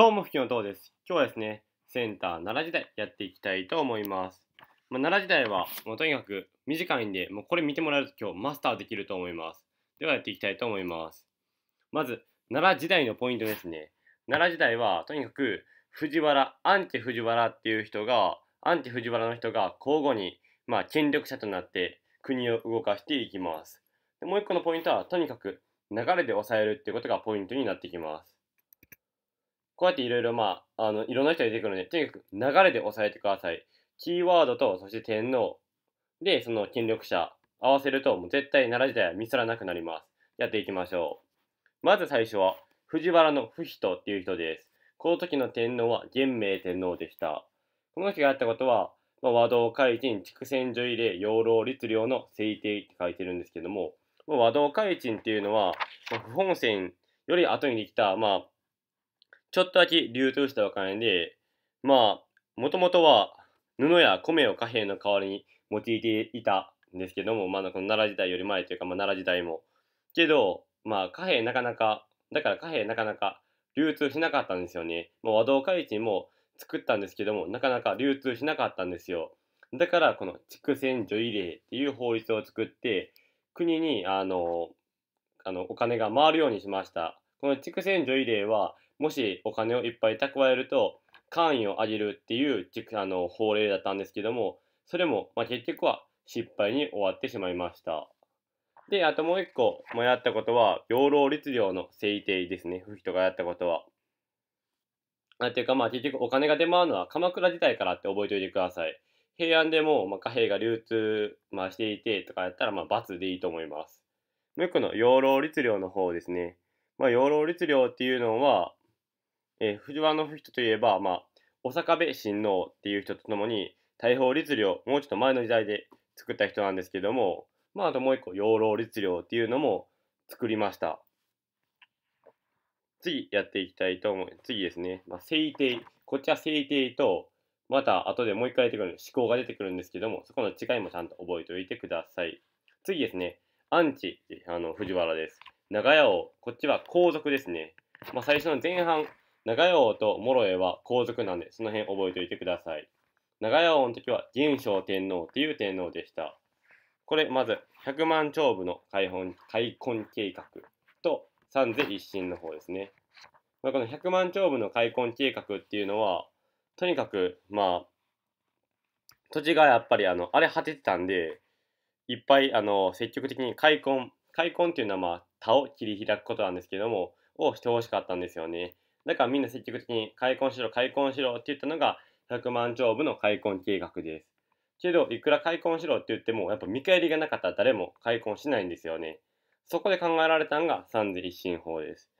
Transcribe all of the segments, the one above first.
どうも、ふきのとうです。今日はですね、センター奈良時代やっていきたいと思います。まあ、奈良時代は、もうとにかく短いんで、もうこれ見てもらえると今日マスターできると思います。ではやっていきたいと思います。まず、奈良時代のポイントですね。奈良時代は、とにかく、藤原、アンチ藤原っていう人が、アンチ藤原の人が交互に、まあ、権力者となって国を動かしていきます。でもう一個のポイントは、とにかく流れで抑えるっていうことがポイントになってきます。こうやっていろいろまあ、あの、いろんな人が出てくるので、とにかく流れで押さえてください。キーワードと、そして天皇。で、その権力者。合わせると、もう絶対奈良時代は見つらなくなります。やっていきましょう。まず最初は、藤原の不人っていう人です。この時の天皇は元明天皇でした。この時があったことは、まあ、和道開鎮、畜戦女入れ、養老律令の制定って書いてるんですけども、まあ、和道開鎮っていうのは、まあ、不本線より後にできた、まあ、ちょっとだけ流通したお金で、まあ、もともとは布や米を貨幣の代わりに用いていたんですけども、まあ、この奈良時代より前というか、まあ、奈良時代も。けど、まあ、貨幣なかなか、だから貨幣なかなか流通しなかったんですよね。もう和道開地も作ったんですけども、なかなか流通しなかったんですよ。だから、この畜産女医令っていう法律を作って、国に、あの、あのお金が回るようにしました。この畜産女医令は、もしお金をいっぱい蓄えると官位を上げるっていうあの法令だったんですけどもそれも、まあ、結局は失敗に終わってしまいましたであともう一個もやったことは養老律令の制定ですね不人がやったことはあていうかまあ結局お金が出回るのは鎌倉時代からって覚えておいてください平安でも、ま貨幣が流通、まあ、していてとかやったら、ま罰でいいと思います。もう一個の養老律令の方ですね。まあ、養老律令っていうのは、えー、藤原の人といえば、まあ、お坂部親王っていう人とともに、大宝律令もうちょっと前の時代で作った人なんですけども、まあ、あともう一個、養老律令っていうのも作りました。次やっていきたいと思う。次ですね。まあ、聖帝。こっちは聖帝と、また後でもう一回出てくる、思考が出てくるんですけども、そこの違いもちゃんと覚えておいてください。次ですね。アンチ、あの、藤原です。長屋王、こっちは皇族ですね。まあ、最初の前半、長屋王と諸江は皇族なんで、その辺覚えておいてください。長屋王の時は元正天皇っていう天皇でした。これ、まず、百万長部の開開墾計画と三世一新の方ですね。まあ、この百万長部の開墾計画っていうのは、とにかく、まあ、土地がやっぱりあの荒れ果ててたんで、いっぱいあの積極的に開墾、開墾っていうのは、まあ、田を切り開くことなんですけども、をしてほしかったんですよね。だからみんな積極的に開墾しろ、開墾しろって言ったのが100万兆部の開墾計画です。けど、いくら開墾しろって言っても、やっぱ見返りがなかったら誰も開墾しないんですよね。そこで考えられたのが三世一新法です。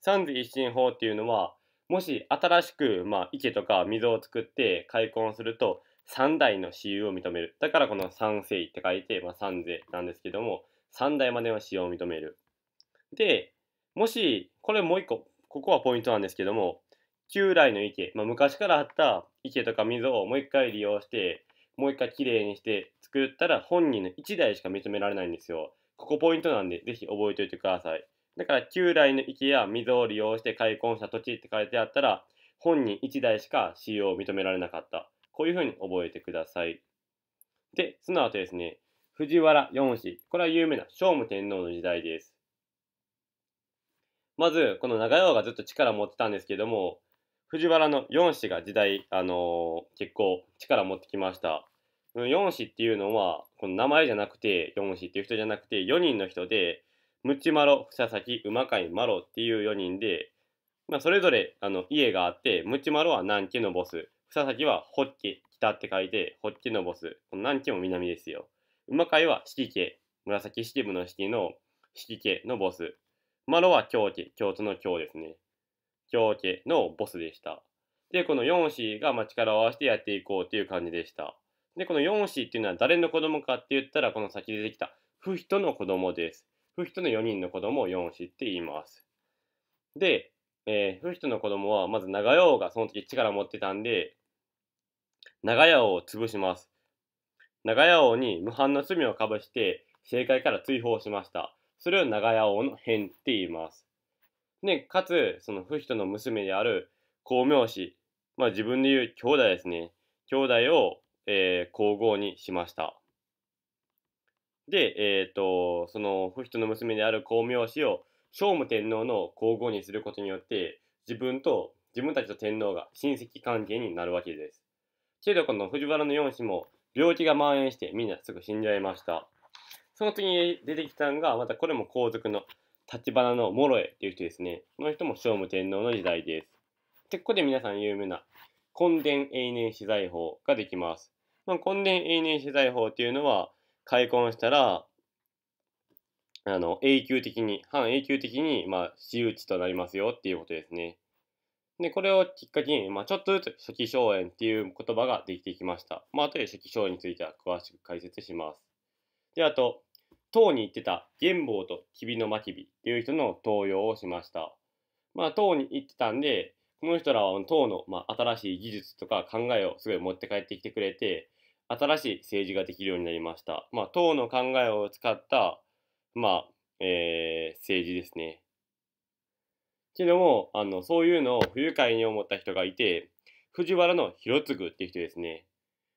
三世一新法っていうのは、もし新しく、まあ、池とか溝を作って開墾すると、三代の私有を認める。だからこの三世って書いて、まあ、三世なんですけども、三代までの使用を認める。で、もし、これもう一個ここはポイントなんですけども、旧来の池、まあ、昔からあった池とか溝をもう一回利用して、もう一回きれいにして作ったら本人の1台しか認められないんですよ。ここポイントなんで、ぜひ覚えておいてください。だから旧来の池や溝を利用して開墾した土地って書いてあったら、本人1台しか使用を認められなかった。こういうふうに覚えてください。で、その後ですね、藤原四子。これは有名な聖武天皇の時代です。まず、この長屋がずっと力を持ってたんですけども、藤原の4子が時代、あのー、結構力を持ってきました。4子っていうのは、この名前じゃなくて、4子っていう人じゃなくて、4人の人で、ムチマロ、サ崎、馬ウマロっていう4人で、まあ、それぞれあの家があって、ムチマロは南家のボス、サ崎はホッケ、北って書いて、ホッケのボス、この南家も南ですよ。馬イは四季家、紫式部の四季の四季家のボス、マロは京家、京都の京ですね。京家のボスでした。で、この4子がま力を合わせてやっていこうという感じでした。で、この4子っていうのは誰の子供かって言ったら、この先出てきた不人の子供です。不人の4人の子供を4子って言います。で、えー、不人の子供はまず長屋王がその時力を持ってたんで、長屋王を潰します。長屋王に無反の罪をかぶして、政界から追放しました。それを長屋王の変って言います。で、かつ、その不人の娘である光明氏、まあ自分で言う兄弟ですね。兄弟を、えー、皇后にしました。で、えっ、ー、と、その不人の娘である光明氏を聖武天皇の皇后にすることによって、自分と、自分たちと天皇が親戚関係になるわけです。けど、この藤原の四子も病気が蔓延してみんなすぐ死んじゃいました。その次に出てきたのが、またこれも皇族の立花の諸江という人ですね。この人も聖武天皇の時代です。で、ここで皆さん有名な、根伝永年資材法ができます。まあ、根伝永年資材法っていうのは、開墾したら、あの、永久的に、半永久的に、まあ、私有地となりますよっていうことですね。で、これをきっかけに、まあ、ちょっとずつ初期荘園っていう言葉ができてきました。まあ、後で初期荘園については詳しく解説します。で、あと、唐に行ってた玄坊と吉備の真備っていう人の登用をしました。まあ、唐に行ってたんで、この人らは唐の、まあ、新しい技術とか考えをすごい持って帰ってきてくれて、新しい政治ができるようになりました。まあ、党の考えを使った、まあ、えー、政治ですね。けども、あの、そういうのを不愉快に思った人がいて、藤原の広次っていう人ですね。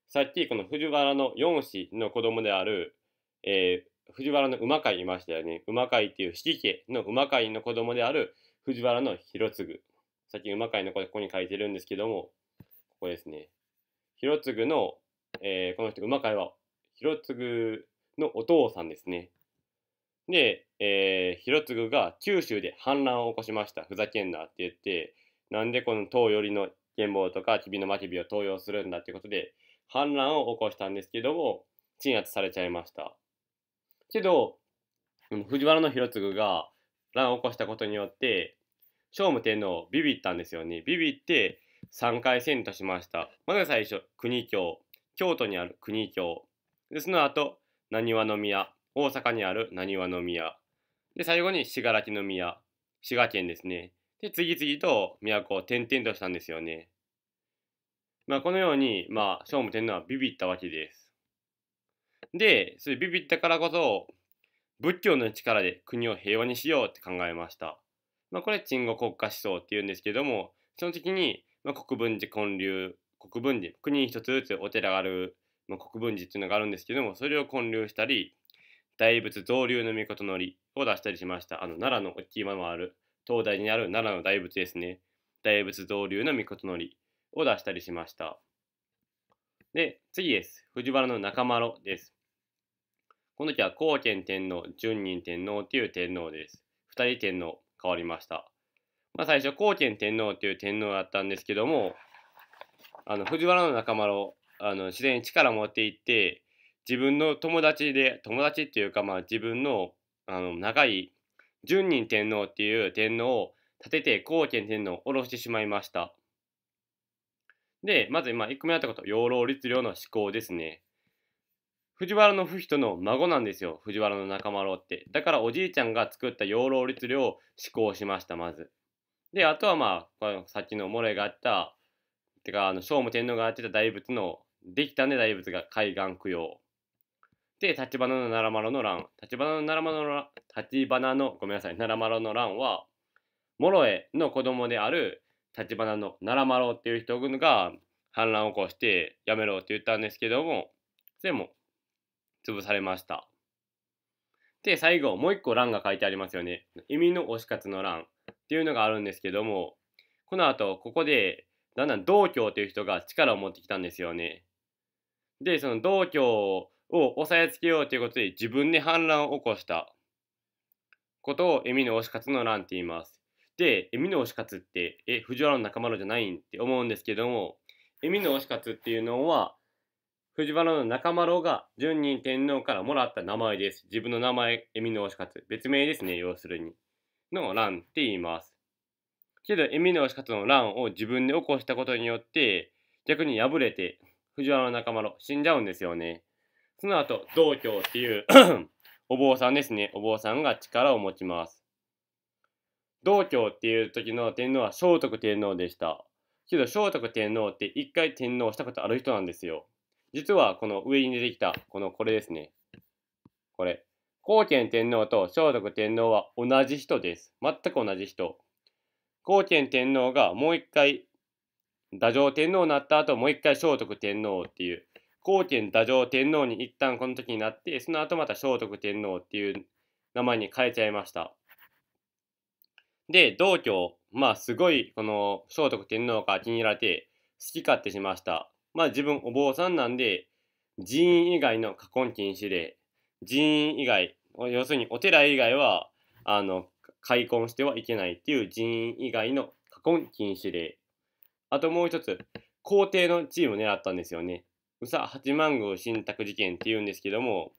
さっきこの藤原の4子の子供である、えー、藤原の馬飼いましたよね。馬飼いっていう四季家の馬飼いの子供である藤原の広次。さっき馬飼いの子でここに書いてるんですけども、ここですね。広次の、えー、この人、馬飼いは広次のお父さんですね。で、えー、広次が九州で反乱を起こしました。ふざけんなって言って、なんでこの唐寄りの剣謀とか君の真備を登用するんだってことで、反乱を起こしたんですけども、鎮圧されちゃいました。けど、藤原広次が乱を起こしたことによって、聖武天皇ビビったんですよね。ビビって3回戦としました。まず最初、国境。京都にある国境。で、その後、浪和宮。大阪にある浪和宮。で、最後に信楽宮。滋賀県ですね。で、次々と都を転々としたんですよね。まあ、このように、まあ、聖武天皇はビビったわけです。で、それビビったからこそ、仏教の力で国を平和にしようって考えました。まあ、これ、鎮護国家思想っていうんですけども、その時に、ま国分寺建立、国分寺、国に一つずつお寺がある、まあ、国分寺っていうのがあるんですけども、それを建立したり、大仏造立の御事のりを出したりしました。あの、奈良の大きいままある、東大にある奈良の大仏ですね。大仏造立の御事のりを出したりしました。で、次です。藤原の中丸です。この時は高賢天皇、順仁天皇という天皇です。二人天皇変わりました。まあ、最初、高賢天皇という天皇だったんですけども、あの藤原の仲間をあの自然に力を持っていって、自分の友達で、友達っていうか、まあ、自分のあの長い順仁天皇っていう天皇を立てて高賢天皇を下ろしてしまいました。で、まず今1個目だったこと、養老律令の思考ですね。藤原の不人の孫なんですよ藤原の中丸って。だからおじいちゃんが作った養老律令を施行しましたまず。であとはまあさっきの漏れがあったてかあの聖武天皇がやってた大仏のできたね大仏が海岸供養。で橘の奈良丸の乱橘の奈良丸の橘のごめんなさい奈良丸の乱は諸江の子供である橘の奈良丸っていう人が反乱を起こしてやめろって言ったんですけどもでも潰されました。で、最後、もう一個欄が書いてありますよね。えみの推し活の欄っていうのがあるんですけども、この後、ここで、だんだん道教という人が力を持ってきたんですよね。で、その道教を押さえつけようということで、自分で反乱を起こしたことを意味の推し活の乱って言います。で、えみの推し活って、え、藤原の仲間のじゃないんって思うんですけども、えみの推し活っていうのは、藤原の中丸が順人天皇からもらった名前です。自分の名前、エミの推し活。別名ですね、要するに。の乱って言います。けど、エミの推し活の乱を自分で起こしたことによって、逆に敗れて、藤原の中丸、死んじゃうんですよね。その後、道教っていう お坊さんですね。お坊さんが力を持ちます。道教っていう時の天皇は聖徳天皇でした。けど聖徳天皇って一回天皇したことある人なんですよ。実はこの上に出てきた、このこれですね。これ。高見天皇と聖徳天皇は同じ人です。全く同じ人。高見天皇がもう一回、太政天皇になった後、もう一回聖徳天皇っていう、高見太政天皇に一旦この時になって、その後また聖徳天皇っていう名前に変えちゃいました。で、道教、まあすごいこの聖徳天皇が気に入られて、好き勝手しました。まあ自分お坊さんなんで、寺院以外の過婚禁止令、寺院以外、要するにお寺以外は、あの、開婚してはいけないっていう寺院以外の過婚禁止令。あともう一つ、皇帝の地位を狙ったんですよね。宇佐八幡宮信託事件っていうんですけども、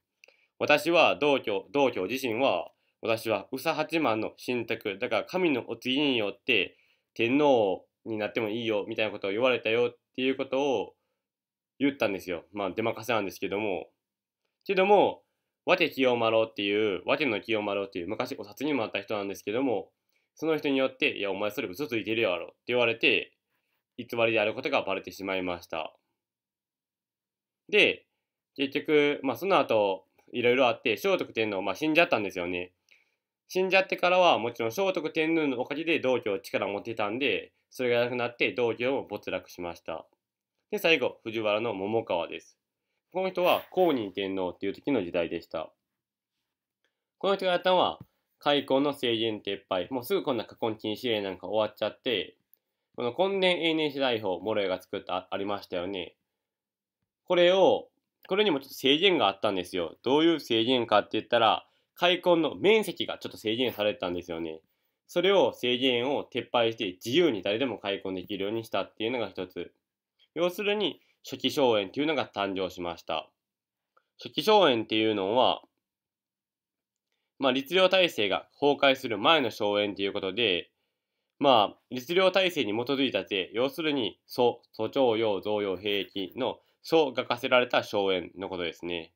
私は道教、道教自身は、私は宇佐八幡の信託、だから神のお次によって天皇になってもいいよみたいなことを言われたよっていうことを言ったんですよ。まあ、出かせなんですけども。けども、和家清丸っていう、和家の清丸っていう、昔お札にもあった人なんですけども、その人によって、いや、お前それ嘘ついてるやろって言われて、偽りであることがバレてしまいました。で、結局、まあ、その後、いろいろあって、聖徳天皇、まあ、死んじゃったんですよね。死んじゃってからは、もちろん聖徳天皇のおかげで道教を力を持ってたんで、それがなくなって道教も没落しました。で、最後、藤原の桃川です。この人は公認天皇っていう時の時代でした。この人がやったのは、開墾の制限撤廃、もうすぐこんな過婚禁止令なんか終わっちゃって、この今年永年史大法、モロエが作ったありましたよね。これを、これにもちょっと制限があったんですよ。どういう制限かって言ったら、開墾の面積がちょっと制限されたんですよね。それを制限を撤廃して自由に誰でも開墾できるようにしたっていうのが一つ。要するに初期荘園というのが誕生しました初期荘園っていうのはまあ律令体制が崩壊する前の荘園ということでまあ律令体制に基づいた税要するに祖祖長用贈用兵役の祖が課せられた荘園のことですね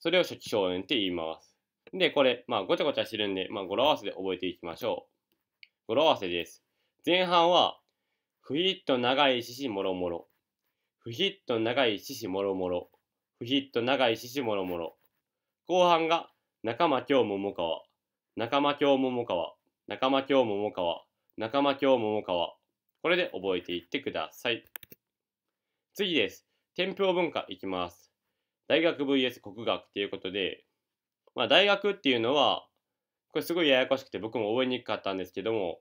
それを初期荘園って言いますで、これ、まあ、ごちゃごちゃしてるんで、まあ、語呂合わせで覚えていきましょう。語呂合わせです。前半は、ふひっと長い獅子もろもろ。ふひっと長い獅子もろもろ。ふひっと長い獅子もろもろ。後半が、仲間京桃川。仲間京桃川。仲間京桃川。仲間京桃川。これで覚えていってください。次です。天平文化いきます。大学 VS 国学っていうことで、まあ大学っていうのは、これすごいややこしくて僕も覚えにくかったんですけども、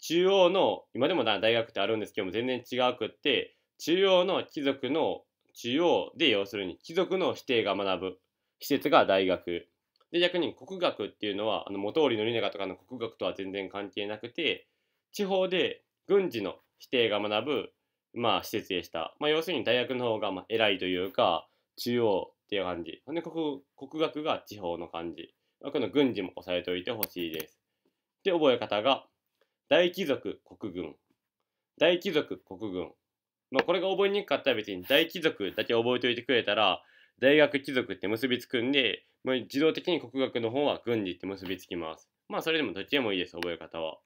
中央の今でも大学ってあるんですけども全然違くって中央の貴族の中央で要するに貴族の否定が学ぶ施設が大学で逆に国学っていうのはあの元織宣長とかの国学とは全然関係なくて地方で軍事の否定が学ぶ、まあ、施設でした、まあ、要するに大学の方がま偉いというか中央っていう感じで国国学が地方の感じこの軍事も押さえておいてほしいですで覚え方が大貴族国軍大貴族国軍まあこれが覚えにくかったら別に大貴族だけ覚えておいてくれたら大学貴族って結びつくんで、まあ、自動的に国学の方は軍事って結びつきますまあそれでもどっちでもいいです覚え方は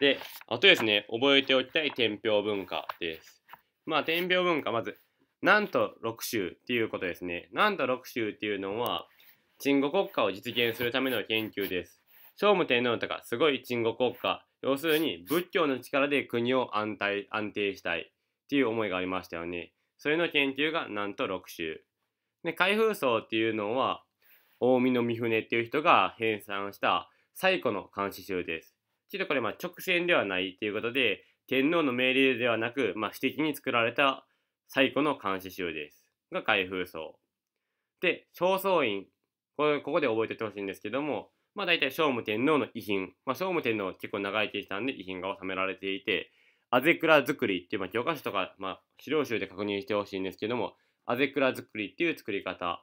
であとですね覚えておきたい天平文化ですまあ天平文化まずなんと6州っていうことですねなんと6州っていうのは鎮護国家を実現するための研究です聖武天皇とかすごい鎮護国家要するに仏教の力で国を安泰安定したいっていう思いがありましたよねそれの研究がなんと6種で開封層っていうのは近江の御船っていう人が編纂した最古の監視集ですちょっとこれま直線ではないっていうことで天皇の命令ではなく、まあ、私的に作られた最古の監視集ですが開封層で正倉院これここで覚えておいてほしいんですけどもまあ大体聖武天皇の遺品、まあ、聖武天皇は結構長生きしたんで遺品が収められていて、あぜくら作りっていう、まあ、教科書とか、まあ、資料集で確認してほしいんですけども、あぜくら作りっていう作り方。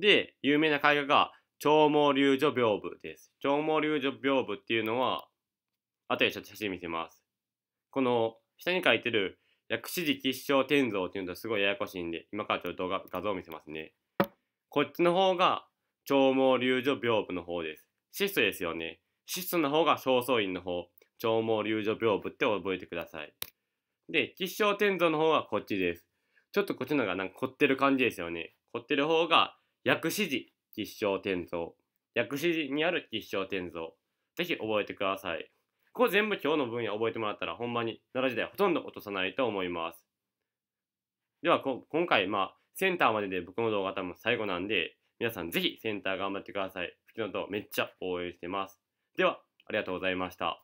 で、有名な絵画が、長毛流女屏風です。長毛流女屏風っていうのは、後で写真見せます。この、下に書いてる、薬師寺吉祥天像っていうのとすごいややこしいんで、今からちょっと動画、画像を見せますね。こっちの方が長毛流女屏風の方です。質ですよね。質の方が正倉院の方。長毛流女屏風って覚えてください。で、吉祥天像の方はこっちです。ちょっとこっちのがなんか凝ってる感じですよね。凝ってる方が薬師寺吉祥天像。薬師寺にある吉祥天像。ぜひ覚えてください。ここ全部今日の分野覚えてもらったらほんまに奈良時代ほとんど落とさないと思います。では今回まあセンターまでで僕の動画多分最後なんで皆さんぜひセンター頑張ってください。吹きのとめっちゃ応援してます。では、ありがとうございました。